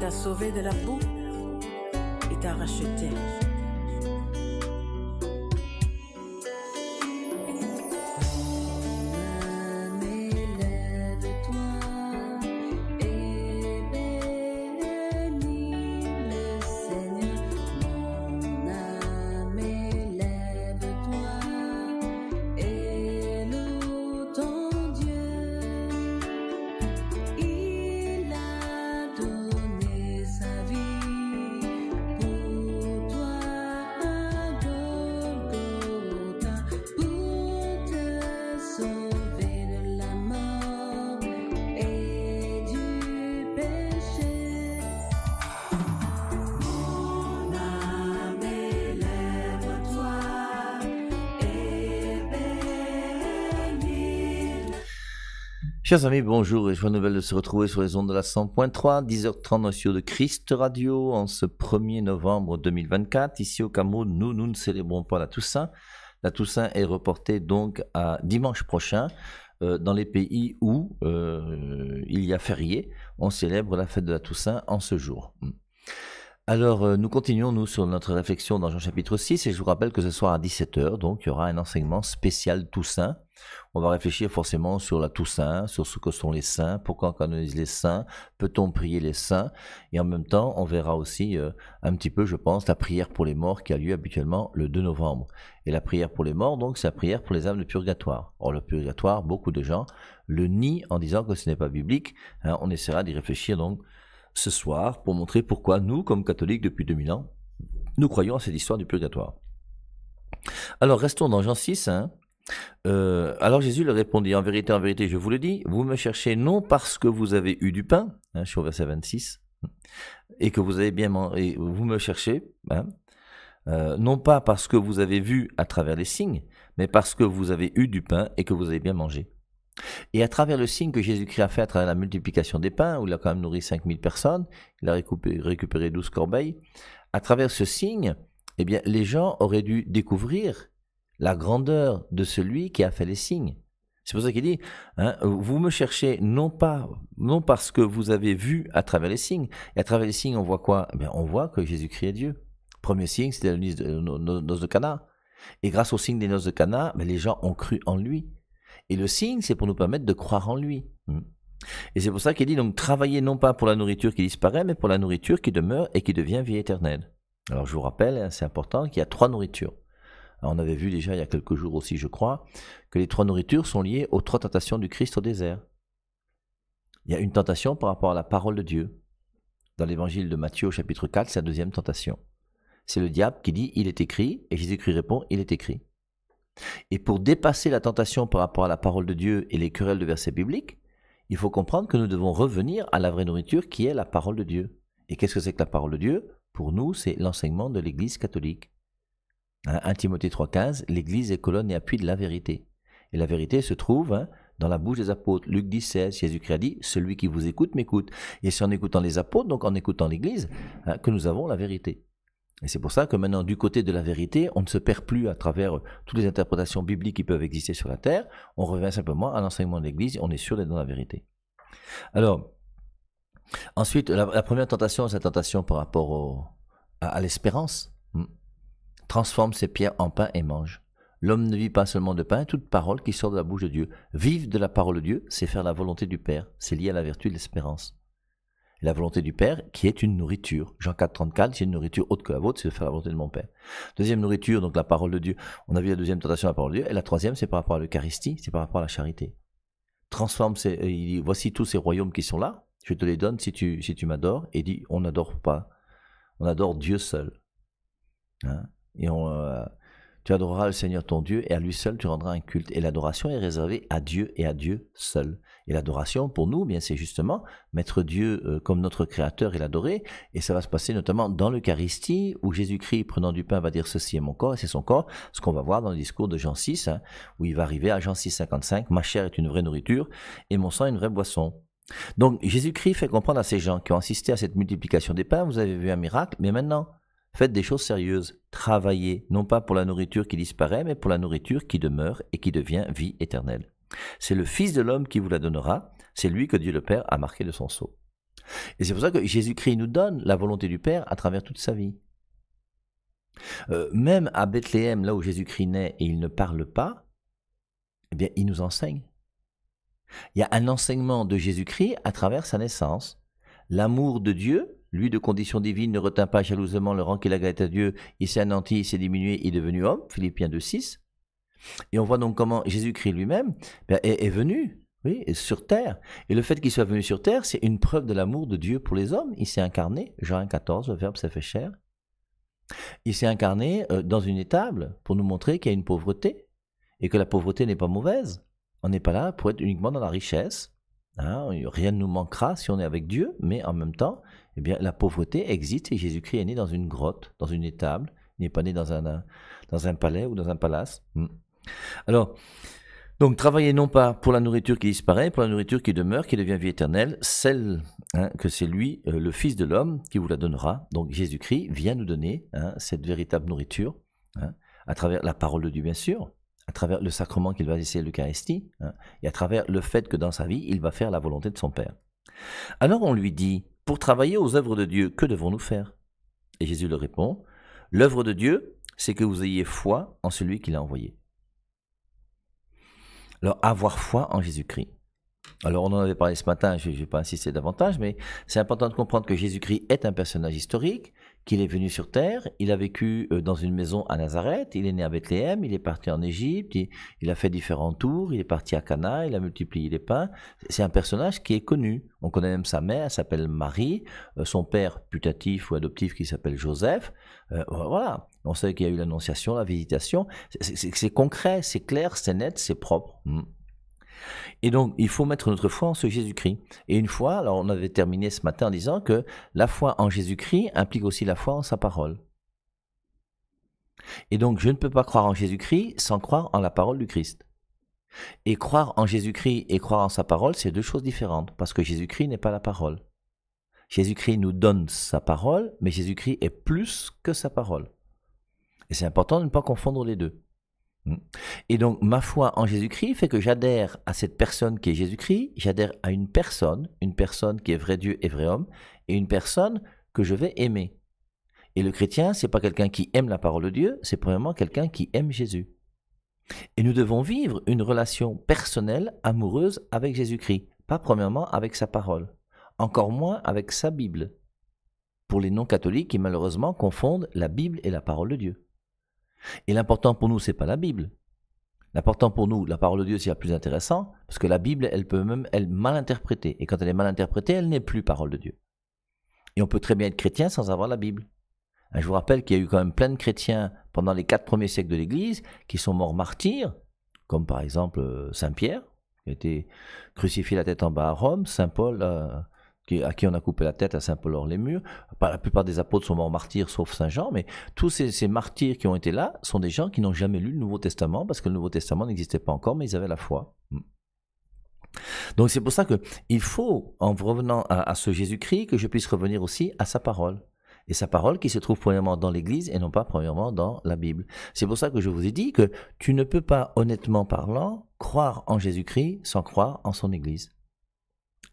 T'as sauvé de la boue. Et t'a racheté. Chers amis, bonjour et joie nouvelle de se retrouver sur les ondes de la 100.3, 10h30 sur de Christ Radio en ce 1er novembre 2024. Ici au Cameroun, nous, nous ne célébrons pas la Toussaint. La Toussaint est reportée donc à dimanche prochain. Euh, dans les pays où euh, il y a férié, on célèbre la fête de la Toussaint en ce jour. Hmm. Alors, euh, nous continuons, nous, sur notre réflexion dans Jean chapitre 6, et je vous rappelle que ce soir à 17h, donc, il y aura un enseignement spécial Toussaint. On va réfléchir forcément sur la Toussaint, sur ce que sont les saints, pourquoi on canonise les saints, peut-on prier les saints, et en même temps, on verra aussi euh, un petit peu, je pense, la prière pour les morts qui a lieu habituellement le 2 novembre. Et la prière pour les morts, donc, c'est la prière pour les âmes de purgatoire. Or, le purgatoire, beaucoup de gens le nient en disant que ce n'est pas biblique. Hein, on essaiera d'y réfléchir, donc, ce soir pour montrer pourquoi nous, comme catholiques depuis 2000 ans, nous croyons à cette histoire du purgatoire. Alors restons dans Jean 6. Hein. Euh, alors Jésus leur répondit, en vérité, en vérité, je vous le dis, vous me cherchez non parce que vous avez eu du pain, je hein, suis au verset 26, et que vous avez bien mangé, vous me cherchez, hein. euh, non pas parce que vous avez vu à travers les signes, mais parce que vous avez eu du pain et que vous avez bien mangé. Et à travers le signe que Jésus-Christ a fait à travers la multiplication des pains, où il a quand même nourri 5000 personnes, il a récupéré, 12 corbeilles, à travers ce signe, eh bien, les gens auraient dû découvrir la grandeur de celui qui a fait les signes. C'est pour ça qu'il dit, hein, vous me cherchez non pas non parce que vous avez vu à travers les signes. Et à travers les signes, on voit quoi eh On voit que Jésus-Christ est Dieu. Premier signe, c'était la noce de, de, Cana. Et grâce au signe des noces de Cana, ben, les gens ont cru en lui. Et le signe, c'est pour nous permettre de croire en lui. Hmm. Et c'est pour ça qu'il dit donc travailler non pas pour la nourriture qui disparaît, mais pour la nourriture qui demeure et qui devient vie éternelle. Alors je vous rappelle, hein, c'est important qu'il y a trois nourritures. on avait vu déjà il y a quelques jours aussi, je crois, que les trois nourritures sont liées aux trois tentations du Christ au désert. Il y a une tentation par rapport à la parole de Dieu. Dans l'évangile de Matthieu au chapitre 4, c'est la deuxième tentation. C'est le diable qui dit Il est écrit, et Jésus-Christ répond Il est écrit. Et pour dépasser la tentation par rapport à la parole de Dieu et les querelles de versets bibliques, il faut comprendre que nous devons revenir à la vraie nourriture qui est la parole de Dieu. Et qu'est-ce que c'est que la parole de Dieu Pour nous, c'est l'enseignement de l'Église catholique. 1 hein, Timothée 3,15 L'Église est colonne et appui de la vérité. Et la vérité se trouve hein, dans la bouche des apôtres. Luc 16, Jésus-Christ a dit Celui qui vous écoute m'écoute. Et c'est en écoutant les apôtres, donc en écoutant l'Église, hein, que nous avons la vérité. Et c'est pour ça que maintenant, du côté de la vérité, on ne se perd plus à travers euh, toutes les interprétations bibliques qui peuvent exister sur la terre. On revient simplement à l'enseignement de l'Église, on est sûr d'être dans la vérité. Alors, ensuite, la, première tentation, c'est la tentation par rapport à, l'espérance. Hmm. Transforme ses pierres en pain et mange. L'homme ne vit pas seulement de pain, toute parole qui sort de la bouche de Dieu. Vivre de la parole de Dieu, c'est faire la volonté du Père. C'est lié à la vertu de l'espérance la volonté du Père, qui est une nourriture. Jean 4, 34, c'est une nourriture autre que la vôtre, c'est de faire la volonté de mon Père. Deuxième nourriture, donc la parole de Dieu. On a vu la deuxième tentation, la parole de Dieu. Et la troisième, c'est par rapport à l'Eucharistie, c'est par rapport à la charité. Transforme, euh, il dit, voici tous ces royaumes qui sont là, je te les donne si tu, si tu m'adores. Et dit, on n'adore pas, on adore Dieu seul. Hein? Et euh, tu adoreras le Seigneur ton Dieu, et à lui seul tu rendras un culte. Et l'adoration est réservée à Dieu et à Dieu seul. Et l'adoration, pour nous, bien, c'est justement mettre Dieu euh, comme notre Créateur et l'adorer. Et ça va se passer notamment dans l'Eucharistie, où Jésus-Christ, prenant du pain, va dire ceci est mon corps et c'est son corps. Ce qu'on va voir dans le discours de Jean 6, hein, où il va arriver à Jean 6, 55, ma chair est une vraie nourriture et mon sang est une vraie boisson. Donc Jésus-Christ fait comprendre à ces gens qui ont assisté à cette multiplication des pains, vous avez vu un miracle, mais maintenant, faites des choses sérieuses, travaillez, non pas pour la nourriture qui disparaît, mais pour la nourriture qui demeure et qui devient vie éternelle. C'est le Fils de l'homme qui vous la donnera, c'est lui que Dieu le Père a marqué de son sceau. Et c'est pour ça que Jésus-Christ nous donne la volonté du Père à travers toute sa vie. Euh, même à Bethléem, là où Jésus-Christ naît et il ne parle pas, eh bien, il nous enseigne. Il y a un enseignement de Jésus-Christ à travers sa naissance. L'amour de Dieu, lui de condition divine, ne retint pas jalousement le rang qu'il a gâté à Dieu, il s'est anéanti, il s'est diminué, il est devenu homme, Philippiens 2.6. Et on voit donc comment Jésus-Christ lui-même ben, est, venu oui, sur terre. Et le fait qu'il soit venu sur terre, c'est une preuve de l'amour de Dieu pour les hommes. Il s'est incarné, Jean 14, le verbe s'est fait cher, Il s'est incarné euh, dans une étable pour nous montrer qu'il y a une pauvreté et que la pauvreté n'est pas mauvaise. On n'est pas là pour être uniquement dans la richesse. Hein, rien ne nous manquera si on est avec Dieu, mais en même temps, eh bien, la pauvreté existe et Jésus-Christ est né dans une grotte, dans une étable. Il n'est pas né dans un, dans un palais ou dans un palace. Hmm. Alors, donc travaillez non pas pour la nourriture qui disparaît, pour la nourriture qui demeure, qui devient vie éternelle, celle hein, que c'est lui, euh, le Fils de l'homme, qui vous la donnera. Donc Jésus-Christ vient nous donner hein, cette véritable nourriture, hein, à travers la parole de Dieu bien sûr, à travers le sacrement qu'il va laisser l'Eucharistie, et à travers le fait que dans sa vie, il va faire la volonté de son Père. Alors on lui dit, pour travailler aux œuvres de Dieu, que devons-nous faire Et Jésus le répond, l'œuvre de Dieu, c'est que vous ayez foi en celui qui l'a envoyé. Alors avoir foi en Jésus-Christ. Alors on en avait parlé ce matin, je ne vais pas insister davantage, mais c'est important de comprendre que Jésus-Christ est un personnage historique, qu'il est venu sur terre, il a vécu euh, dans une maison à Nazareth, il est né à Bethléem, il est parti en Égypte, il, a fait différents tours, il est parti à Cana, il a multiplié les pains. C'est un personnage qui est connu. On connaît même sa mère, elle s'appelle Marie, euh, son père putatif ou adoptif qui s'appelle Joseph. Euh, voilà, on sait qu'il y a eu l'annonciation, la visitation. C'est concret, c'est clair, c'est net, c'est propre. Hmm. Et donc, il faut mettre notre foi en ce Jésus-Christ. Et une fois, alors on avait terminé ce matin en disant que la foi en Jésus-Christ implique aussi la foi en sa parole. Et donc, je ne peux pas croire en Jésus-Christ sans croire en la parole du Christ. Et croire en Jésus-Christ et croire en sa parole, c'est deux choses différentes, parce que Jésus-Christ n'est pas la parole. Jésus-Christ nous donne sa parole, mais Jésus-Christ est plus que sa parole. Et c'est important de ne pas confondre les deux. Hmm. Et donc, ma foi en Jésus-Christ fait que j'adhère à cette personne qui est Jésus-Christ, j'adhère à une personne, une personne qui est vrai Dieu et vrai homme, et une personne que je vais aimer. Et le chrétien, c'est pas quelqu'un qui aime la parole de Dieu, c'est premièrement quelqu'un qui aime Jésus. Et nous devons vivre une relation personnelle, amoureuse avec Jésus-Christ, pas premièrement avec sa parole encore moins avec sa Bible, pour les non-catholiques qui malheureusement confondent la Bible et la parole de Dieu. Et l'important pour nous, ce n'est pas la Bible. L'important pour nous, la parole de Dieu, c'est la plus intéressante, parce que la Bible, elle peut même, elle mal interpréter. Et quand elle est mal interprétée, elle n'est plus parole de Dieu. Et on peut très bien être chrétien sans avoir la Bible. Hein, je vous rappelle qu'il y a eu quand même plein de chrétiens pendant les quatre premiers siècles de l'Église qui sont morts martyrs, comme par exemple euh, Saint Pierre, qui a été crucifié la tête en bas à Rome, Saint Paul, euh, à qui on a coupé la tête à saint paul or les murs La plupart des apôtres sont morts martyrs, sauf Saint Jean, mais tous ces, martyrs qui ont été là sont des gens qui n'ont jamais lu le Nouveau Testament, parce que le Nouveau Testament n'existait pas encore, mais ils avaient la foi. Hmm. Donc c'est pour ça que il faut, en revenant à, à ce Jésus-Christ, que je puisse revenir aussi à sa parole. Et sa parole qui se trouve premièrement dans l'Église et non pas premièrement dans la Bible. C'est pour ça que je vous ai dit que tu ne peux pas, honnêtement parlant, croire en Jésus-Christ sans croire en son Église.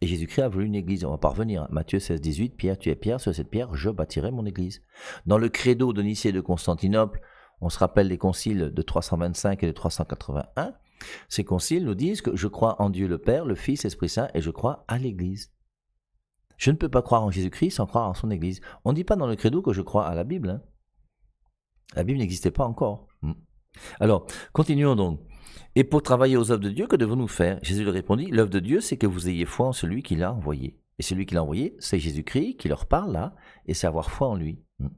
Et Jésus-Christ a voulu une église. On va parvenir. Hein. Matthieu 16, 18. Pierre, tu es Pierre. Sur cette pierre, je bâtirai mon église. Dans le credo de Nicée et de Constantinople, on se rappelle les conciles de 325 et de 381. Ces conciles nous disent que je crois en Dieu le Père, le Fils, l'Esprit Saint et je crois à l'église. Je ne peux pas croire en Jésus-Christ sans croire en son église. On ne dit pas dans le credo que je crois à la Bible. Hein. La Bible n'existait pas encore. Hmm. Alors, continuons donc. Et pour travailler aux œuvres de Dieu, que devons-nous faire Jésus leur répondit, l'œuvre de Dieu, c'est que vous ayez foi en celui qui l'a envoyé. Et celui qui l'a envoyé, c'est Jésus-Christ qui leur parle là, et c'est avoir foi en lui. Hmm.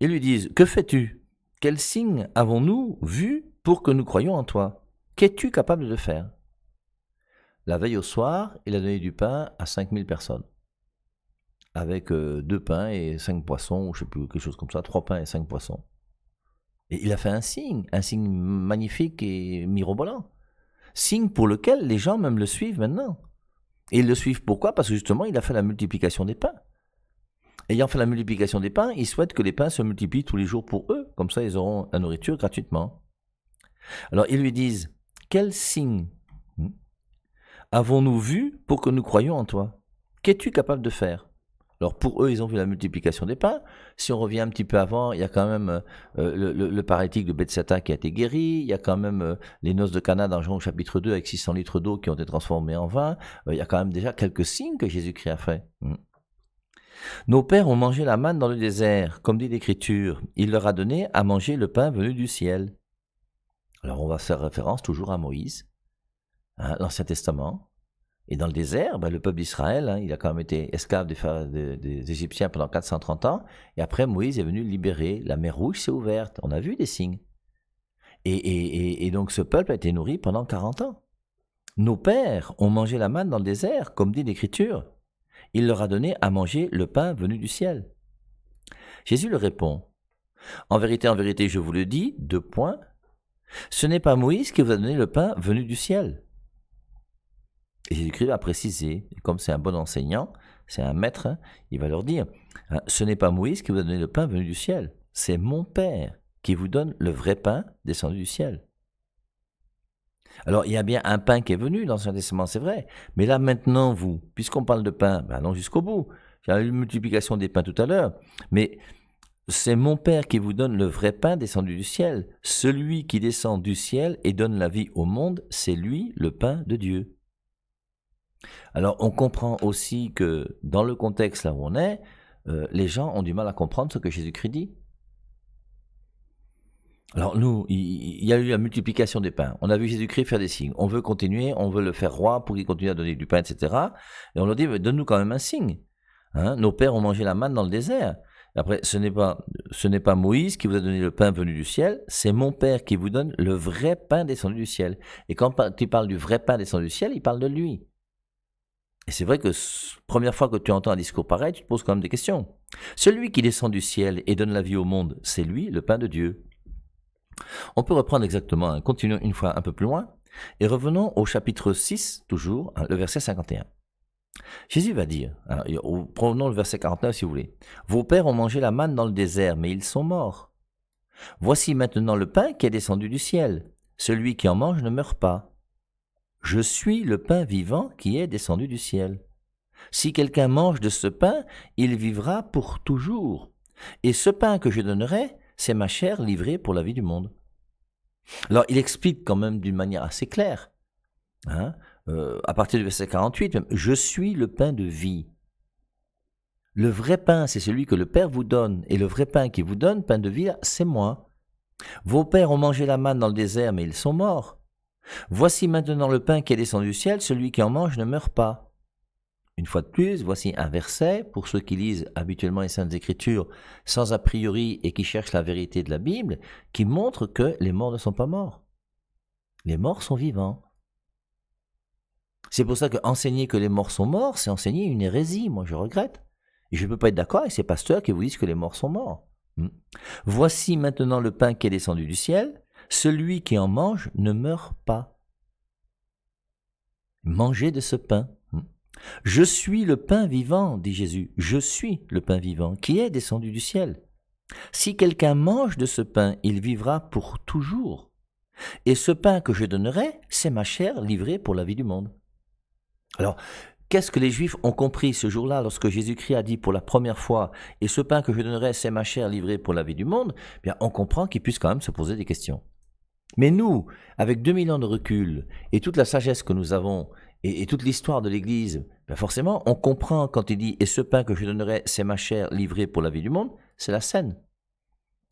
Ils lui disent, que fais-tu Quel signe avons-nous vu pour que nous croyions en toi Qu'es-tu capable de faire La veille au soir, il a donné du pain à 5000 personnes avec euh, deux pains et cinq poissons, ou je ne sais plus, quelque chose comme ça, trois pains et cinq poissons. Et il a fait un signe, un signe magnifique et mirobolant. Signe pour lequel les gens même le suivent maintenant. Et ils le suivent pourquoi Parce que justement, il a fait la multiplication des pains. Ayant fait la multiplication des pains, ils souhaitent que les pains se multiplient tous les jours pour eux. Comme ça, ils auront la nourriture gratuitement. Alors, ils lui disent, quel signe hmm, avons-nous vu pour que nous croyions en toi Qu'es-tu capable de faire alors pour eux, ils ont vu la multiplication des pains. Si on revient un petit peu avant, il y a quand même euh, le, le, de Bethsaida qui a été guéri, il y a quand même euh, les noces de Cana dans Jean chapitre 2 avec 600 litres d'eau qui ont été transformées en vin. Euh, il y a quand même déjà quelques signes que Jésus-Christ a fait. Hmm. Nos pères ont mangé la manne dans le désert, comme dit l'Écriture. Il leur a donné à manger le pain venu du ciel. Alors on va faire référence toujours à Moïse, hein, l'Ancien Testament, et dans le désert, ben, le peuple d'Israël, hein, il a quand même été esclave des, des, Égyptiens pendant 430 ans. Et après, Moïse est venu libérer. La mer Rouge s'est ouverte. On a vu des signes. Et, et, donc, ce peuple a été nourri pendant 40 ans. Nos pères ont mangé la manne dans le désert, comme dit l'Écriture. Il leur a donné à manger le pain venu du ciel. Jésus leur répond En vérité, en vérité, je vous le dis, deux points. Ce n'est pas Moïse qui vous a donné le pain venu du ciel Jésus-Christ va préciser, comme c'est un bon enseignant, c'est un maître, il va leur dire, hein, ce n'est pas Moïse qui vous a donné le pain venu du ciel, c'est mon Père qui vous donne le vrai pain descendu du ciel. Alors, il y a bien un pain qui est venu dans l'Ancien Testament, c'est vrai. Mais là, maintenant, vous, puisqu'on parle de pain, ben, allons jusqu'au bout. J'ai y a multiplication des pains tout à l'heure. Mais c'est mon Père qui vous donne le vrai pain descendu du ciel. Celui qui descend du ciel et donne la vie au monde, c'est lui le pain de Dieu. Alors on comprend aussi que dans le contexte là où on est, euh, les gens ont du mal à comprendre ce que Jésus-Christ dit. Alors nous, il, y a eu la multiplication des pains. On a vu Jésus-Christ faire des signes. On veut continuer, on veut le faire roi pour qu'il continue à donner du pain, etc. Et on leur dit, donne-nous quand même un signe. Hein. Nos pères ont mangé la manne dans le désert. Après, ce n'est pas, ce n'est pas Moïse qui vous a donné le pain venu du ciel, c'est mon Père qui vous donne le vrai pain descendu du ciel. Et quand tu parles du vrai pain descendu du ciel, il parle de lui. Et c'est vrai que première fois que tu entends un discours pareil, tu te poses quand même des questions. Celui qui descend du ciel et donne la vie au monde, c'est lui le pain de Dieu. On peut reprendre exactement, hein, continuons une fois un peu plus loin, et revenons au chapitre 6, toujours, hein, le verset 51. Jésus va dire, hein, prenons le verset 49 si vous voulez, Vos pères ont mangé la manne dans le désert, mais ils sont morts. Voici maintenant le pain qui est descendu du ciel. Celui qui en mange ne meurt pas. Je suis le pain vivant qui est descendu du ciel. Si quelqu'un mange de ce pain, il vivra pour toujours. Et ce pain que je donnerai, c'est ma chair livrée pour la vie du monde. Alors il explique quand même d'une manière assez claire, hein, euh, à partir du verset 48, je suis le pain de vie. Le vrai pain, c'est celui que le Père vous donne, et le vrai pain qui vous donne, pain de vie, c'est moi. Vos pères ont mangé la manne dans le désert, mais ils sont morts. Voici maintenant le pain qui est descendu du ciel, celui qui en mange ne meurt pas. Une fois de plus, voici un verset pour ceux qui lisent habituellement les Saintes Écritures sans a priori et qui cherchent la vérité de la Bible, qui montre que les morts ne sont pas morts. Les morts sont vivants. C'est pour ça que enseigner que les morts sont morts, c'est enseigner une hérésie. Moi, je regrette. je ne peux pas être d'accord avec ces pasteurs qui vous disent que les morts sont morts. Hmm. Voici maintenant le pain qui est descendu du ciel. Celui qui en mange ne meurt pas. Mangez de ce pain. Hmm. Je suis le pain vivant, dit Jésus. Je suis le pain vivant qui est descendu du ciel. Si quelqu'un mange de ce pain, il vivra pour toujours. Et ce pain que je donnerai, c'est ma chair livrée pour la vie du monde. Alors, qu'est-ce que les Juifs ont compris ce jour-là lorsque Jésus-Christ a dit pour la première fois Et ce pain que je donnerai, c'est ma chair livrée pour la vie du monde eh bien, on comprend qu'ils puissent quand même se poser des questions. Mais nous, avec 2000 ans de recul et toute la sagesse que nous avons et, toute l'histoire de l'Église, ben forcément, on comprend quand il dit Et ce pain que je donnerai, c'est ma chair livrée pour la vie du monde, c'est la scène.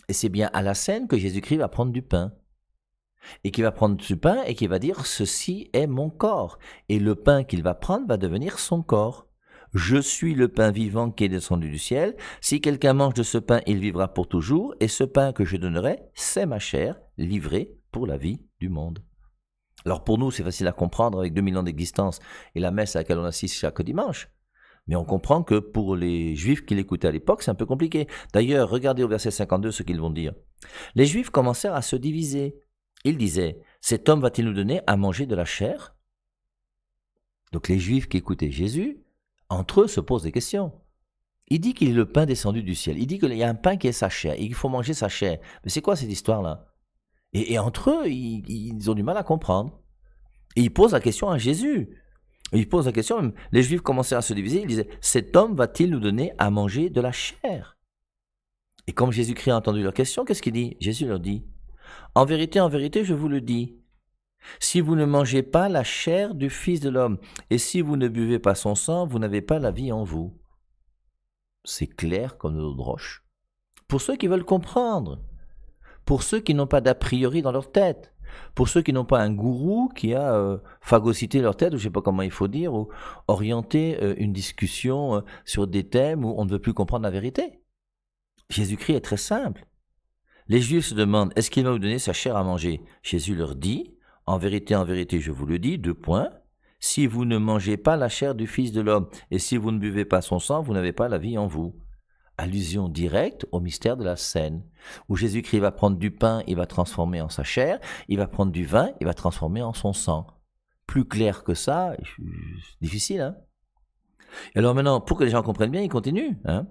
Et c'est bien à la scène que Jésus-Christ va prendre du pain. Et qui va prendre du pain et qui va dire Ceci est mon corps. Et le pain qu'il va prendre va devenir son corps. Je suis le pain vivant qui est descendu du ciel. Si quelqu'un mange de ce pain, il vivra pour toujours. Et ce pain que je donnerai, c'est ma chair livrée pour la vie du monde. Alors pour nous, c'est facile à comprendre avec 2000 ans d'existence et la messe à laquelle on assiste chaque dimanche. Mais on comprend que pour les juifs qui l'écoutaient à l'époque, c'est un peu compliqué. D'ailleurs, regardez au verset 52 ce qu'ils vont dire. Les juifs commencèrent à se diviser. Ils disaient, cet homme va-t-il nous donner à manger de la chair Donc les juifs qui écoutaient Jésus, entre eux, se posent des questions. Il dit qu'il est le pain descendu du ciel. Il dit qu'il y a un pain qui est sa chair et qu'il faut manger sa chair. Mais c'est quoi cette histoire-là et, entre eux, ils, ont du mal à comprendre. Et ils posent la question à Jésus. ils posent la question, les Juifs commençaient à se diviser, ils disaient, cet homme va-t-il nous donner à manger de la chair Et comme Jésus-Christ a entendu leur question, qu'est-ce qu'il dit Jésus leur dit, en vérité, en vérité, je vous le dis, si vous ne mangez pas la chair du Fils de l'homme, et si vous ne buvez pas son sang, vous n'avez pas la vie en vous. C'est clair comme l'eau de roche. Pour ceux qui veulent comprendre, pour ceux qui n'ont pas d'a priori dans leur tête. Pour ceux qui n'ont pas un gourou qui a euh, leur tête, ou je sais pas comment il faut dire, ou orienté euh, une discussion euh, sur des thèmes où on ne veut plus comprendre la vérité. Jésus-Christ est très simple. Les Juifs se demandent, est-ce qu'il va vous donner sa chair à manger Jésus leur dit, en vérité, en vérité, je vous le dis, deux points, si vous ne mangez pas la chair du Fils de l'homme, et si vous ne buvez pas son sang, vous n'avez pas la vie en vous allusion directe au mystère de la scène, où Jésus-Christ va prendre du pain, il va transformer en sa chair, il va prendre du vin, il va transformer en son sang. Plus clair que ça, difficile. Hein et alors maintenant, pour que les gens comprennent bien, il continue. Hein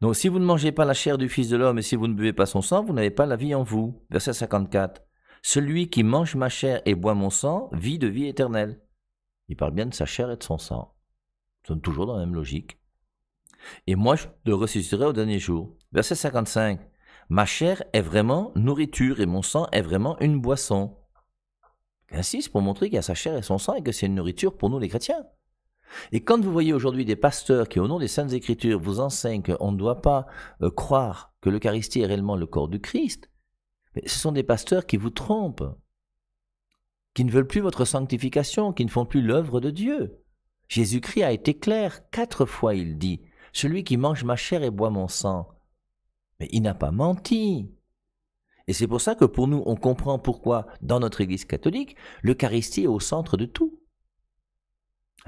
Donc si vous ne mangez pas la chair du Fils de l'homme et si vous ne buvez pas son sang, vous n'avez pas la vie en vous. Verset 54. Celui qui mange ma chair et boit mon sang vit de vie éternelle. Il parle bien de sa chair et de son sang. Nous sommes toujours dans la même logique et moi je te ressusciterai au dernier jour. Verset 55. Ma chair est vraiment nourriture et mon sang est vraiment une boisson. c'est pour montrer qu'il y a sa chair et son sang et que c'est une nourriture pour nous les chrétiens. Et quand vous voyez aujourd'hui des pasteurs qui, au nom des Saintes Écritures, vous enseignent qu'on ne doit pas euh, croire que l'Eucharistie est réellement le corps du Christ, ce sont des pasteurs qui vous trompent, qui ne veulent plus votre sanctification, qui ne font plus l'œuvre de Dieu. Jésus-Christ a été clair, quatre fois il dit, celui qui mange ma chair et boit mon sang. Mais il n'a pas menti. Et c'est pour ça que pour nous, on comprend pourquoi, dans notre Église catholique, l'Eucharistie est au centre de tout.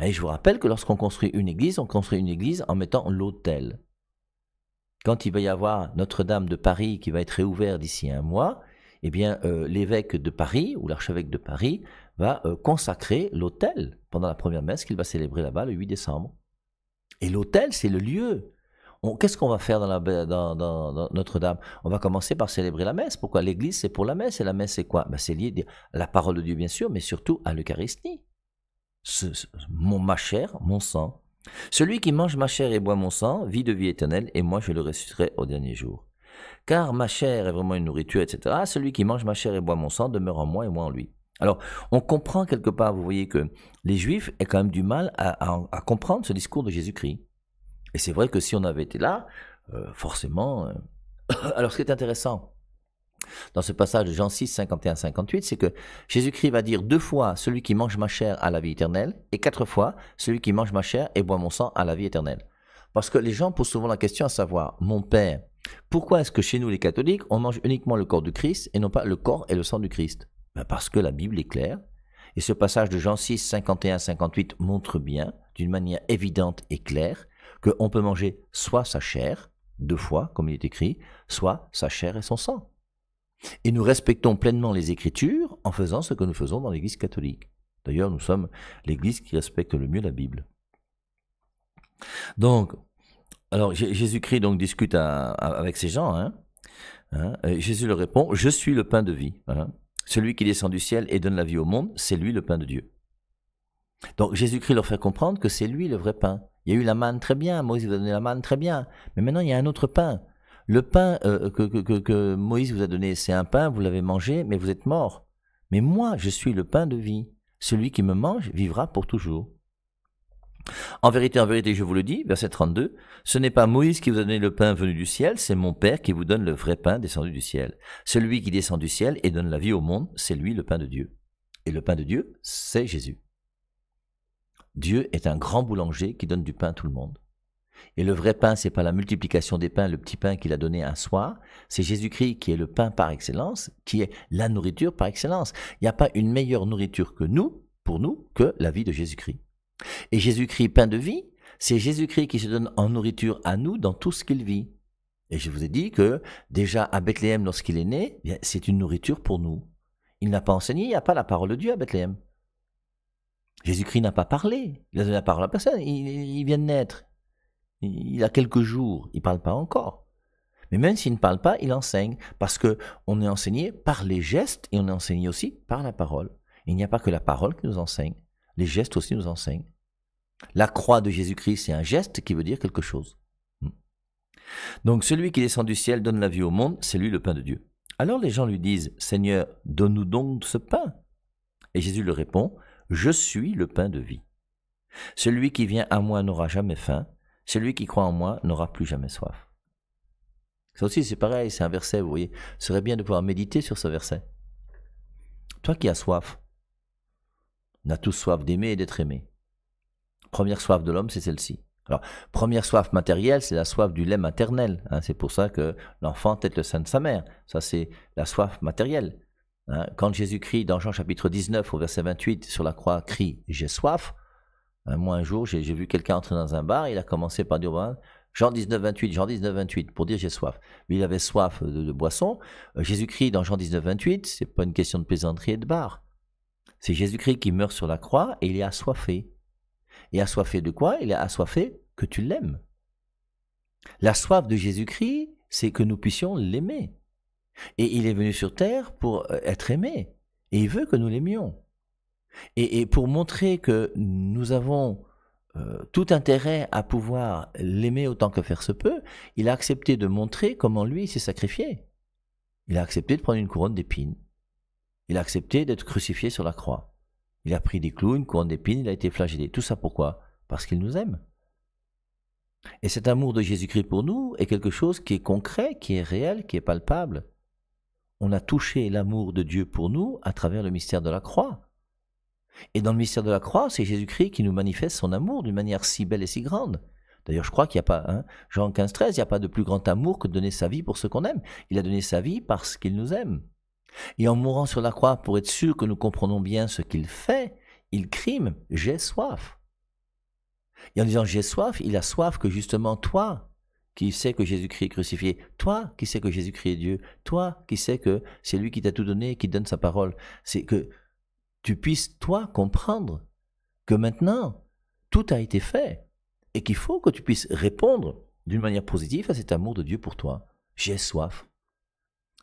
Et je vous rappelle que lorsqu'on construit une église, on construit une église en mettant l'autel. Quand il va y avoir Notre-Dame de Paris qui va être réouvert d'ici un mois, eh bien, euh, l'évêque de Paris ou l'archevêque de Paris va euh, consacrer l'autel pendant la première messe qu'il va célébrer là-bas le 8 décembre. Et l'autel, c'est le lieu. Qu'est-ce qu'on va faire dans, Notre-Dame On va commencer par célébrer la messe. Pourquoi L'Église, c'est pour la messe. Et la messe, c'est quoi ben, C'est lié à la parole de Dieu, bien sûr, mais surtout à l'Eucharistie. mon ma chair, mon sang. Celui qui mange ma chair et boit mon sang vit de vie éternelle, et moi je le ressusciterai au dernier jour. Car ma chair est vraiment une nourriture, etc. Celui qui mange ma chair et boit mon sang demeure en moi et moi en lui. Alors, on comprend quelque part, vous voyez, que les Juifs aient quand même du mal à, comprendre ce discours de Jésus-Christ. Et c'est vrai que si on avait été là, euh, forcément... Euh, alors, ce qui est intéressant dans ce passage de Jean 6, 51-58, c'est que Jésus-Christ va dire deux fois « Celui qui mange ma chair à la vie éternelle » et quatre fois « Celui qui mange ma chair et boit mon sang à la vie éternelle ». Parce que les gens posent souvent la question à savoir « Mon Père, pourquoi est-ce que chez nous les catholiques, on mange uniquement le corps du Christ et non pas le corps et le sang du Christ ?» Ben, parce que la Bible est claire. Et ce passage de Jean 6, 51-58 montre bien, d'une manière évidente et claire, qu'on peut manger soit sa chair, deux fois, comme il est écrit, soit sa chair et son sang. Et nous respectons pleinement les Écritures en faisant ce que nous faisons dans l'Église catholique. D'ailleurs, nous sommes l'Église qui respecte le mieux la Bible. Donc, alors Jésus-Christ donc discute avec ces gens. Hein, hein Jésus leur répond Je suis le pain de vie. Celui qui descend du ciel et donne la vie au monde, c'est lui le pain de Dieu. Donc Jésus-Christ leur fait comprendre que c'est lui le vrai pain. Il y a eu la manne très bien, Moïse vous a donné la manne très bien, mais maintenant il y a un autre pain. Le pain euh, euh, que, Moïse vous a donné, c'est un pain, vous l'avez mangé, mais vous êtes mort. Mais moi, je suis le pain de vie. Celui qui me mange vivra pour toujours. En vérité, en vérité, je vous le dis, verset 32, ce n'est pas Moïse qui vous a donné le pain venu du ciel, c'est mon Père qui vous donne le vrai pain descendu du ciel. Celui qui descend du ciel et donne la vie au monde, c'est lui le pain de Dieu. Et le pain de Dieu, c'est Jésus. Dieu est un grand boulanger qui donne du pain à tout le monde. Et le vrai pain, c'est pas la multiplication des pains, le petit pain qu'il a donné un soir. C'est Jésus-Christ qui est le pain par excellence, qui est la nourriture par excellence. Il n'y a pas une meilleure nourriture que nous, pour nous, que la vie de Jésus-Christ. Et Jésus-Christ, pain de vie, c'est Jésus-Christ qui se donne en nourriture à nous dans tout ce qu'il vit. Et je vous ai dit que déjà à Bethléem, lorsqu'il est né, eh c'est une nourriture pour nous. Il n'a pas enseigné, il n'y a pas la parole de Dieu à Bethléem. Jésus-Christ n'a pas parlé, il n'a donné la parole à personne, il, vient de naître. Il a quelques jours, il ne parle pas encore. Mais même s'il ne parle pas, il enseigne, parce que on est enseigné par les gestes et on est enseigné aussi par la parole. Il n'y a pas que la parole qui nous enseigne les gestes aussi nous enseignent. La croix de Jésus-Christ, c'est un geste qui veut dire quelque chose. Hmm. Donc celui qui descend du ciel donne la vie au monde, c'est lui le pain de Dieu. Alors les gens lui disent, Seigneur, donne-nous donc ce pain. Et Jésus leur répond, Je suis le pain de vie. Celui qui vient à moi n'aura jamais faim, celui qui croit en moi n'aura plus jamais soif. Ça aussi c'est pareil, c'est un verset, vous voyez. Ce serait bien de pouvoir méditer sur ce verset. Toi qui as soif, on a tous soif d'aimer et d'être aimé. Première soif de l'homme, c'est celle-ci. Alors, première soif matérielle, c'est la soif du lait maternel. Hein. c'est pour ça que l'enfant tête le sein de sa mère. Ça, c'est la soif matérielle. Hein. quand Jésus-Christ, dans Jean chapitre 19, au verset 28, sur la croix, crie J'ai soif. Hein, moi, un jour, j'ai vu quelqu'un entrer dans un bar il a commencé par dire bah, Jean 19, 28, Jean 19, 28, pour dire j'ai soif. Mais il avait soif de, boisson. Euh, Jésus-Christ, dans Jean 19, 28, c'est pas une question de plaisanterie et de bar. C'est Jésus-Christ qui meurt sur la croix et il est assoiffé. Et assoiffé de quoi Il est assoiffé que tu l'aimes. La soif de Jésus-Christ, c'est que nous puissions l'aimer. Et il est venu sur terre pour euh, être aimé. Et il veut que nous l'aimions. Et, pour montrer que nous avons euh, tout intérêt à pouvoir l'aimer autant que faire se peut, il a accepté de montrer comment lui s'est sacrifié. Il a accepté de prendre une couronne d'épines. Il a accepté d'être crucifié sur la croix. Il a pris des clous, une couronne d'épines, il a été flagellé. Tout ça pourquoi Parce qu'il nous aime. Et cet amour de Jésus-Christ pour nous est quelque chose qui est concret, qui est réel, qui est palpable. On a touché l'amour de Dieu pour nous à travers le mystère de la croix. Et dans le mystère de la croix, c'est Jésus-Christ qui nous manifeste son amour d'une manière si belle et si grande. D'ailleurs, je crois qu'il n'y a pas, hein, Jean 15, 13, il n'y a pas de plus grand amour que de donner sa vie pour ce qu'on aime. Il a donné sa vie parce qu'il nous aime. Et en mourant sur la croix, pour être sûr que nous comprenons bien ce qu'il fait, il crime « J'ai soif ». Et en disant « J'ai soif », il a soif que justement toi, qui sais que Jésus-Christ est crucifié, toi qui sais que Jésus-Christ est Dieu, toi qui sais que c'est lui qui t'a tout donné, qui donne sa parole, c'est que tu puisses, toi, comprendre que maintenant, tout a été fait et qu'il faut que tu puisses répondre d'une manière positive à cet amour de Dieu pour toi. J'ai soif.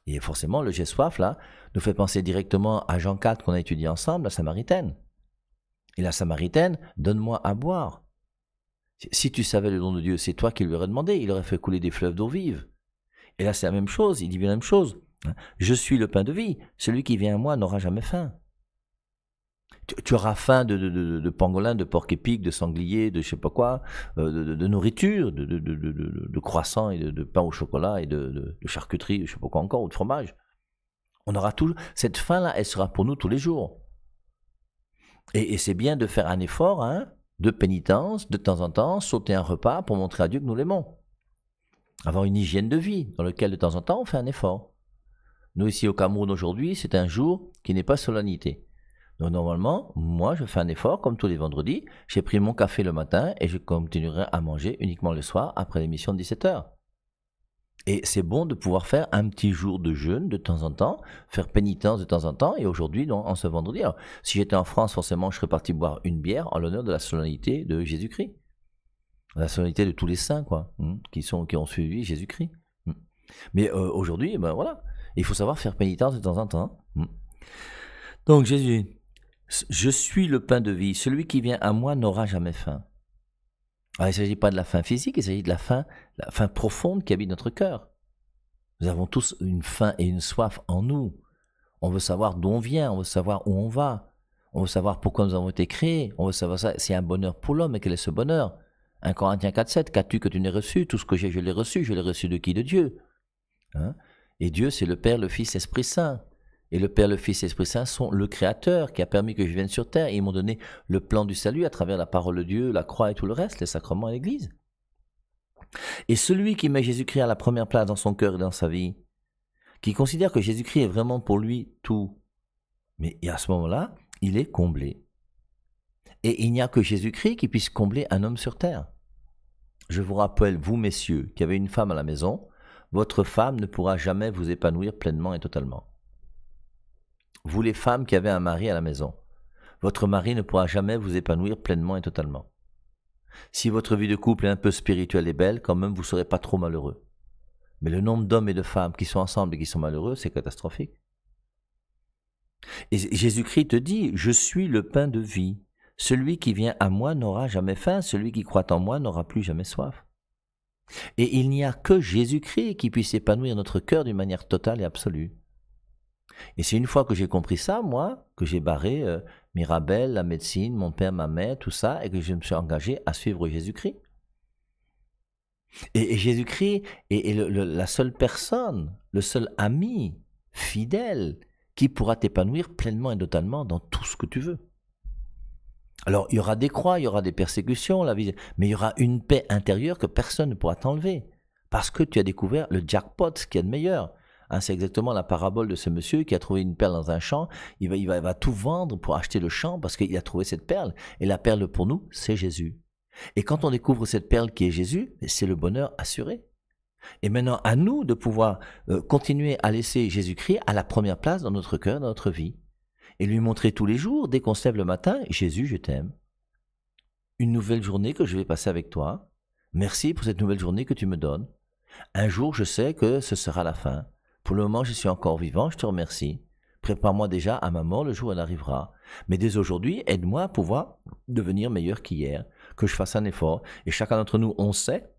Et forcément, le j'ai soif, là, nous fait penser directement à Jean 4 qu'on a étudié ensemble, la Samaritaine. Et la Samaritaine, donne-moi à boire. Si tu savais le don de Dieu, c'est toi qui lui aurais demandé, il aurait fait couler des fleuves d'eau vive. Et là, c'est la même chose, il dit bien la même chose. Hein. Je suis le pain de vie, celui qui vient à moi n'aura jamais faim tu, auras faim de, de, de, pangolins, de porc épic, de sanglier, de je sais pas quoi, de, nourriture, de, de, croissants et de, pain au chocolat et de, charcuterie, je sais pas quoi encore, ou de fromage. On aura tout. cette faim-là, elle sera pour nous tous les jours. Et, c'est bien de faire un effort, de pénitence, de temps en temps, sauter un repas pour montrer à Dieu que nous l'aimons. Avoir une hygiène de vie dans laquelle de temps en temps on fait un effort. Nous ici au Cameroun aujourd'hui, c'est un jour qui n'est pas solennité. Donc normalement, moi, je fais un effort, comme tous les vendredis. J'ai pris mon café le matin et je continuerai à manger uniquement le soir après l'émission de 17h. Et c'est bon de pouvoir faire un petit jour de jeûne de temps en temps, faire pénitence de temps en temps. Et aujourd'hui, en ce vendredi, si j'étais en France, forcément, je serais parti boire une bière en l'honneur de la solennité de Jésus-Christ. La solennité de tous les saints, quoi, hein, qui, sont, qui ont suivi Jésus-Christ. Hein. Mais euh, aujourd'hui, ben voilà, il faut savoir faire pénitence de temps en temps. Hein. Donc Jésus, je suis le pain de vie. Celui qui vient à moi n'aura jamais faim. il ne s'agit pas de la faim physique, il s'agit de la faim, la faim profonde qui habite notre cœur. Nous avons tous une faim et une soif en nous. On veut savoir d'où on vient, on veut savoir où on va, on veut savoir pourquoi nous avons été créés, on veut savoir si c'est un bonheur pour l'homme et quel est ce bonheur. 1 Corinthiens 4.7, qu'as-tu que tu n'aies reçu Tout ce que j'ai, je l'ai reçu, je l'ai reçu de qui De Dieu. Hein et Dieu, c'est le Père, le Fils, l'Esprit Saint. Et le Père, le Fils et l'Esprit Saint sont le Créateur qui a permis que je vienne sur terre. Et ils m'ont donné le plan du salut à travers la parole de Dieu, la croix et tout le reste, les sacrements et l'Église. Et celui qui met Jésus-Christ à la première place dans son cœur et dans sa vie, qui considère que Jésus-Christ est vraiment pour lui tout, mais à ce moment-là, il est comblé. Et il n'y a que Jésus-Christ qui puisse combler un homme sur terre. Je vous rappelle, vous messieurs, qui avez une femme à la maison, votre femme ne pourra jamais vous épanouir pleinement et totalement vous les femmes qui avez un mari à la maison, votre mari ne pourra jamais vous épanouir pleinement et totalement. Si votre vie de couple est un peu spirituelle et belle, quand même vous ne serez pas trop malheureux. Mais le nombre d'hommes et de femmes qui sont ensemble et qui sont malheureux, c'est catastrophique. Et Jésus-Christ te dit, je suis le pain de vie. Celui qui vient à moi n'aura jamais faim, celui qui croit en moi n'aura plus jamais soif. Et il n'y a que Jésus-Christ qui puisse épanouir notre cœur d'une manière totale et absolue. Et c'est une fois que j'ai compris ça, moi, que j'ai barré Mirabelle, euh, Mirabel, la médecine, mon père, ma mère, tout ça, et que je me suis engagé à suivre Jésus-Christ. Et, Jésus-Christ est, la seule personne, le seul ami fidèle qui pourra t'épanouir pleinement et totalement dans tout ce que tu veux. Alors, il y aura des croix, il y aura des persécutions, la vie, mais il y aura une paix intérieure que personne ne pourra t'enlever. Parce que tu as découvert le jackpot, ce qu'il y a de meilleur. Hein, c'est exactement la parabole de ce monsieur qui a trouvé une perle dans un champ. Il va, tout vendre pour acheter le champ parce qu'il a trouvé cette perle. Et la perle pour nous, c'est Jésus. Et quand on découvre cette perle qui est Jésus, c'est le bonheur assuré. Et maintenant, à nous de pouvoir euh, continuer à laisser Jésus-Christ à la première place dans notre cœur, dans notre vie. Et lui montrer tous les jours, dès qu'on se lève le matin, Jésus, je t'aime. Une nouvelle journée que je vais passer avec toi. Merci pour cette nouvelle journée que tu me donnes. Un jour, je sais que ce sera la fin. Pour le moment, je suis encore vivant, je te remercie. Prépare-moi déjà à ma mort, le jour où elle arrivera. Mais dès aujourd'hui, aide-moi à pouvoir devenir meilleur qu'hier, que je fasse un effort. Et chacun d'entre nous, on sait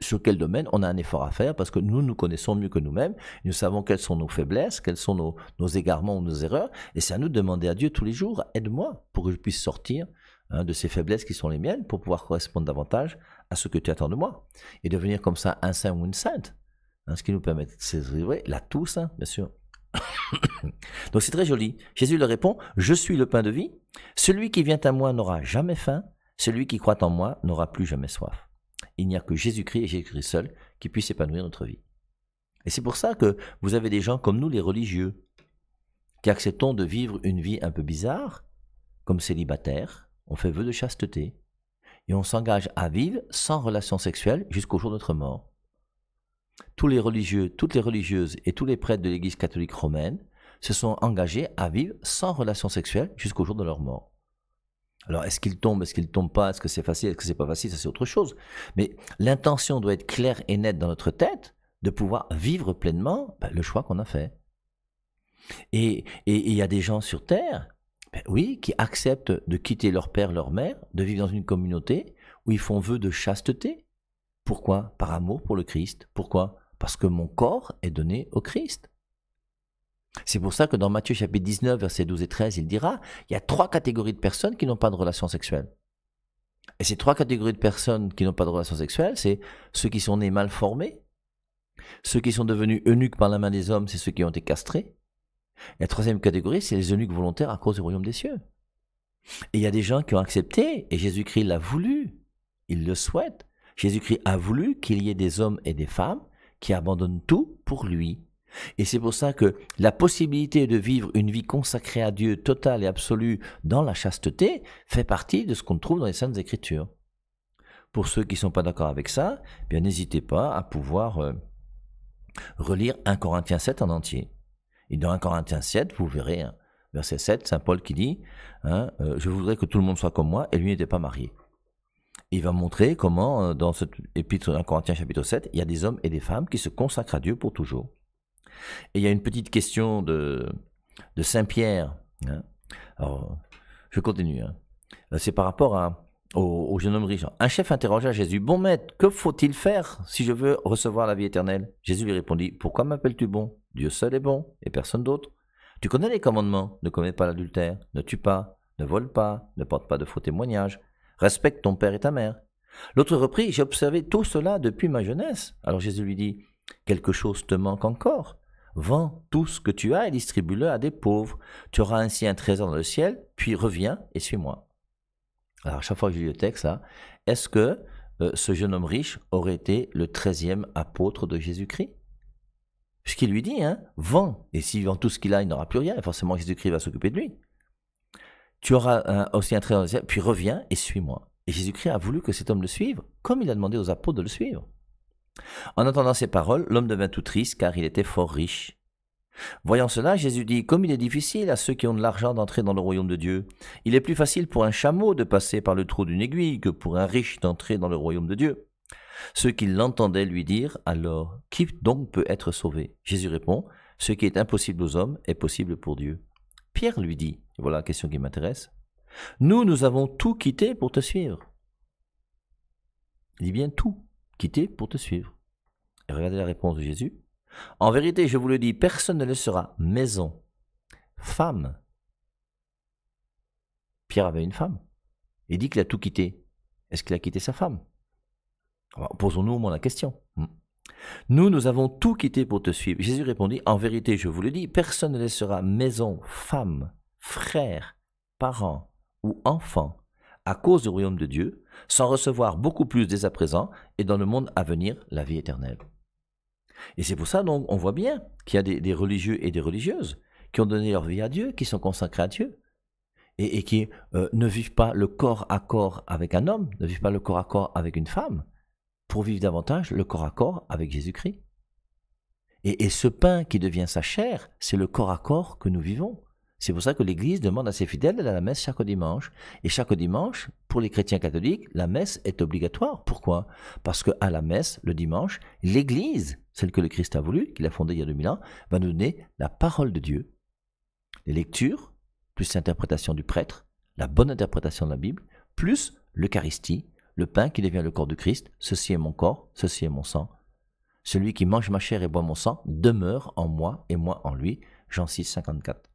sur quel domaine on a un effort à faire parce que nous nous connaissons mieux que nous-mêmes, nous savons quelles sont nos faiblesses, quels sont nos, égarements ou nos erreurs, et c'est à nous de demander à Dieu tous les jours, aide-moi pour que je puisse sortir hein, de ces faiblesses qui sont les miennes pour pouvoir correspondre davantage à ce que tu attends de moi et devenir comme ça un saint ou une sainte. Hein, ce qui nous permet de saisir la tous, hein, bien sûr. Donc c'est très joli. Jésus leur répond, je suis le pain de vie. Celui qui vient à moi n'aura jamais faim. Celui qui croit en moi n'aura plus jamais soif. Il n'y a que Jésus-Christ et Jésus-Christ seul qui puisse épanouir notre vie. Et c'est pour ça que vous avez des gens comme nous, les religieux, qui acceptons de vivre une vie un peu bizarre, comme célibataire, on fait vœu de chasteté, et on s'engage à vivre sans relation sexuelle jusqu'au jour de notre mort tous les religieux, toutes les religieuses et tous les prêtres de l'Église catholique romaine se sont engagés à vivre sans relation sexuelle jusqu'au jour de leur mort. Alors, est-ce qu'ils tombent, est-ce qu'ils tombent pas, est-ce que c'est facile, est-ce que c'est pas facile, ça c'est autre chose. Mais l'intention doit être claire et nette dans notre tête de pouvoir vivre pleinement ben, le choix qu'on a fait. Et il y a des gens sur Terre, ben oui, qui acceptent de quitter leur père, leur mère, de vivre dans une communauté où ils font vœu de chasteté, pourquoi Par amour pour le Christ. Pourquoi Parce que mon corps est donné au Christ. C'est pour ça que dans Matthieu chapitre 19, versets 12 et 13, il dira, il y a trois catégories de personnes qui n'ont pas de relation sexuelle. Et ces trois catégories de personnes qui n'ont pas de relations sexuelles, c'est ceux qui sont nés mal formés, ceux qui sont devenus eunuques par la main des hommes, c'est ceux qui ont été castrés. Et la troisième catégorie, c'est les eunuques volontaires à cause du royaume des cieux. Et il y a des gens qui ont accepté, et Jésus-Christ l'a voulu, il le souhaite, Jésus-Christ a voulu qu'il y ait des hommes et des femmes qui abandonnent tout pour lui. Et c'est pour ça que la possibilité de vivre une vie consacrée à Dieu totale et absolue dans la chasteté fait partie de ce qu'on trouve dans les Saintes Écritures. Pour ceux qui ne sont pas d'accord avec ça, eh bien n'hésitez pas à pouvoir euh, relire 1 Corinthiens 7 en entier. Et dans 1 Corinthiens 7, vous verrez, hein, verset 7, Saint Paul qui dit hein, euh, Je voudrais que tout le monde soit comme moi, et lui n'était pas marié il va montrer comment, euh, dans cet épître d'un Corinthiens chapitre 7, il y a des hommes et des femmes qui se consacrent à Dieu pour toujours. Et il y a une petite question de, de Saint-Pierre. Hein. je continue. Hein. Euh, c'est par rapport à, au, jeune homme riche. Un chef interrogea Jésus, Bon maître, que faut-il faire si je veux recevoir la vie éternelle Jésus lui répondit, Pourquoi m'appelles-tu bon Dieu seul est bon, et personne d'autre. Tu connais les commandements, ne commets pas l'adultère, ne tue pas, ne vole pas, ne porte pas de faux témoignages, Respecte ton père et ta mère. L'autre reprit, j'ai observé tout cela depuis ma jeunesse. Alors Jésus lui dit, quelque chose te manque encore. Vends tout ce que tu as et distribue-le à des pauvres. Tu auras ainsi un trésor dans le ciel, puis reviens et suis-moi. Alors, à chaque fois que je lis le texte, est-ce que euh, ce jeune homme riche aurait été le treizième apôtre de Jésus-Christ Ce qu'il lui dit, hein, vends, et s'il vend tout ce qu'il a, il n'aura plus rien, forcément Jésus-Christ va s'occuper de lui tu auras aussi un trait dans puis reviens et suis-moi. Et Jésus-Christ a voulu que cet homme le suive, comme il a demandé aux apôtres de le suivre. En entendant ces paroles, l'homme devint tout triste, car il était fort riche. Voyant cela, Jésus dit, Comme il est difficile à ceux qui ont de l'argent d'entrer dans le royaume de Dieu, il est plus facile pour un chameau de passer par le trou d'une aiguille que pour un riche d'entrer dans le royaume de Dieu. Ceux qui l'entendaient lui dirent, Alors, qui donc peut être sauvé Jésus répond, Ce qui est impossible aux hommes est possible pour Dieu. Pierre lui dit, voilà la question qui m'intéresse. Nous, nous avons tout quitté pour te suivre. Il dit bien tout quitté pour te suivre. Et regardez la réponse de Jésus. En vérité, je vous le dis, personne ne laissera maison, femme. Pierre avait une femme. Il dit qu'il a tout quitté. Est-ce qu'il a quitté sa femme Posons-nous au moins la question. Hmm. Nous, nous avons tout quitté pour te suivre. Jésus répondit, en vérité, je vous le dis, personne ne laissera maison, femme, frères, parents ou enfants à cause du royaume de Dieu, sans recevoir beaucoup plus dès à présent et dans le monde à venir la vie éternelle. Et c'est pour ça donc on voit bien qu'il y a des, religieux et des religieuses qui ont donné leur vie à Dieu, qui sont consacrés à Dieu et, qui euh, ne vivent pas le corps à corps avec un homme, ne vivent pas le corps à corps avec une femme, pour vivre davantage le corps à corps avec Jésus-Christ. et ce pain qui devient sa chair, c'est le corps à corps que nous vivons. C'est pour ça que l'Église demande à ses fidèles d'aller à la messe chaque dimanche. Et chaque dimanche, pour les chrétiens catholiques, la messe est obligatoire. Pourquoi Parce que à la messe, le dimanche, l'Église, celle que le Christ a voulu, qu'il a fondée il y a 2000 ans, va nous donner la parole de Dieu, les lectures, plus l'interprétation du prêtre, la bonne interprétation de la Bible, plus l'Eucharistie, le pain qui devient le corps du Christ, ceci est mon corps, ceci est mon sang. Celui qui mange ma chair et boit mon sang demeure en moi et moi en lui. Jean 6, 54.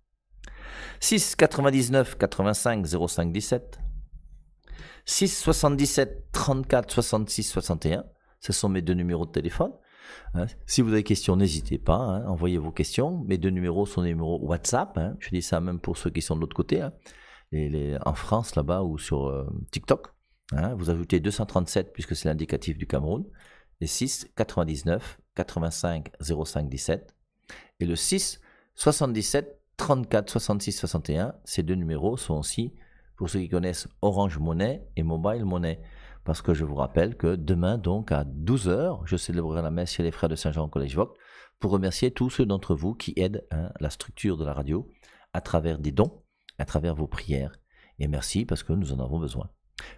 6 99 85 05 17 6 77 34 66 61 ce sont mes deux numéros de téléphone hein, si vous avez des questions n'hésitez pas hein, envoyez vos questions mes deux numéros sont des numéros WhatsApp hein, je dis ça même pour ceux qui sont de l'autre côté hein. les, en France là-bas ou sur euh, TikTok hein. vous ajoutez 237 puisque c'est l'indicatif du Cameroun et 6 99 85 05 17 et le 6 77 34 66 61. Ces deux numéros sont aussi, pour ceux qui connaissent Orange Monnaie et Mobile Monnaie. Parce que je vous rappelle que demain, donc à 12h, je célébrerai la messe chez les frères de Saint-Jean au Collège Vogt pour remercier tous ceux d'entre vous qui aident hein, la structure de la radio à travers des dons, à travers vos prières. Et merci parce que nous en avons besoin.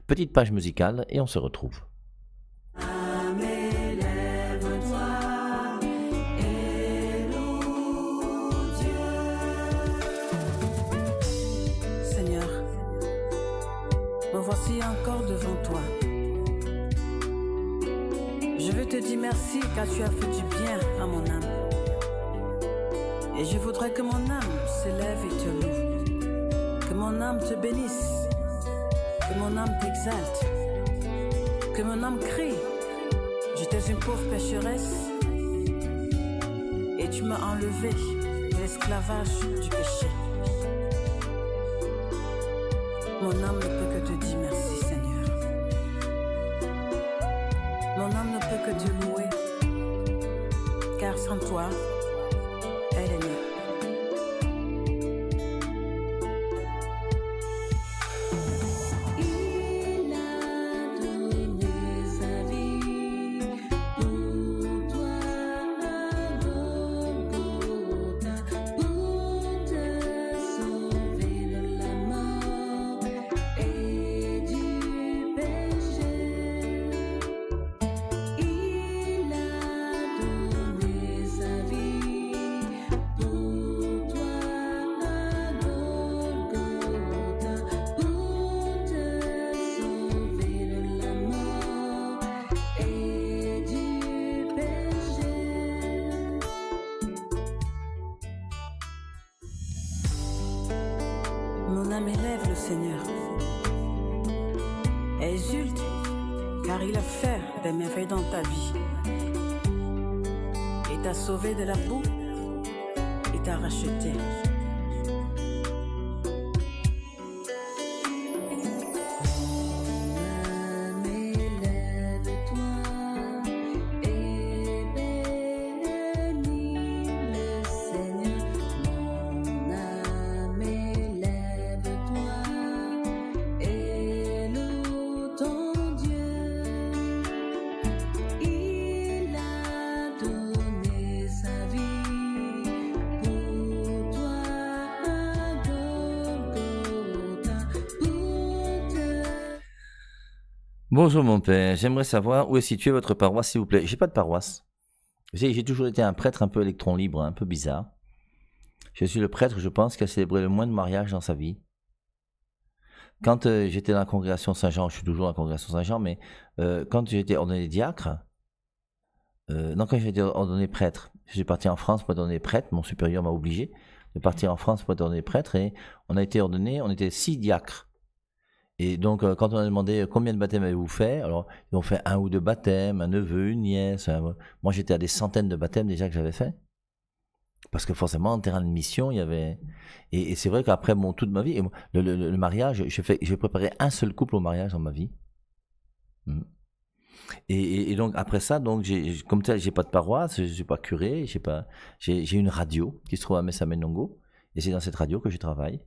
Petite page musicale et on se retrouve. encore devant toi. Je veux te dire merci car tu as fait du bien à mon âme. Et je voudrais que mon âme s'élève et te loue. Que mon âme te bénisse. Que mon âme t'exalte. Que mon âme crie. J'étais une pauvre pécheresse. Et tu m'as enlevé l'esclavage du péché. Mon âme ne peut que te dire merci. un homme ne peut que te louer, car sans toi, m'élève, le Seigneur. Exulte, car il a fait des merveilles dans ta vie. Il t'a sauvé de la boue, et t'a racheté. Bonjour mon père, j'aimerais savoir où est située votre paroisse s'il vous plaît. J'ai pas de paroisse. Vous savez, j'ai toujours été un prêtre un peu électron libre, un peu bizarre. Je suis le prêtre, je pense, qui a célébré le moins de mariages dans sa vie. Quand euh, j'étais dans la congrégation Saint-Jean, je suis toujours dans la congrégation Saint-Jean, mais quand euh, quand j'étais ordonné diacre, euh, non, quand j'étais ordonné prêtre, j'ai parti en France pour être prêtre, mon supérieur m'a obligé de partir en France pour être ordonné prêtre, et on a été ordonné, on était six diacres et donc, euh, quand on a demandé euh, combien de baptêmes avez-vous fait, alors ils ont fait un ou deux baptêmes, un neveu, une nièce. Moi, j'étais à des centaines de baptêmes déjà que j'avais fait. Parce que forcément, en terrain de mission, il y avait. Et, c'est vrai qu'après mon toute ma vie, le, mariage, mariage, j'ai préparé un seul couple au mariage dans ma vie. Mm. Et, donc après ça, donc comme ça, j'ai pas de paroisse, je suis pas curé, j'ai pas, j'ai une radio qui se trouve à Messamenongo, et c'est dans cette radio que je travaille.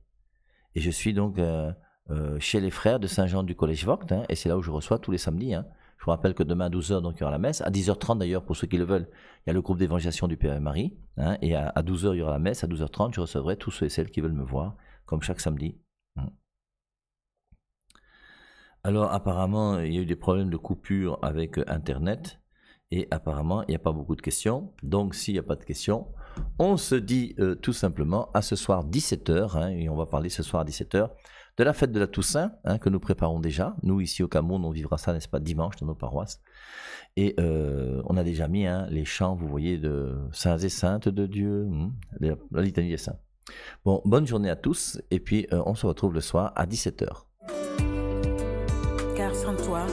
Et je suis donc euh, euh, chez les frères de Saint-Jean du Collège Vogt, hein, et c'est là où je reçois tous les samedis. Hein. Je vous rappelle que demain à 12h, donc il y aura la messe. À 10h30 d'ailleurs, pour ceux qui le veulent, il y a le groupe d'évangélisation du Père et Marie. Hein, et à, 12h, il y aura la messe. À 12h30, je recevrai tous ceux et celles qui veulent me voir, comme chaque samedi. Alors apparemment, il y a eu des problèmes de coupure avec euh, Internet. Et apparemment, il n'y a pas beaucoup de questions. Donc s'il n'y a pas de questions, on se dit euh, tout simplement à ce soir 17h. et on va parler ce soir à 17h de la fête de la Toussaint, hein, que nous préparons déjà. Nous, ici au Cameroun, on vivra ça, n'est-ce pas, dimanche dans nos paroisses. Et euh, on a déjà mis hein, les chants, vous voyez, de Saints et Saintes de Dieu, hmm, la, litanie des saints. Bon, bonne journée à tous, et puis euh, on se retrouve le soir à 17h. Car sans toi,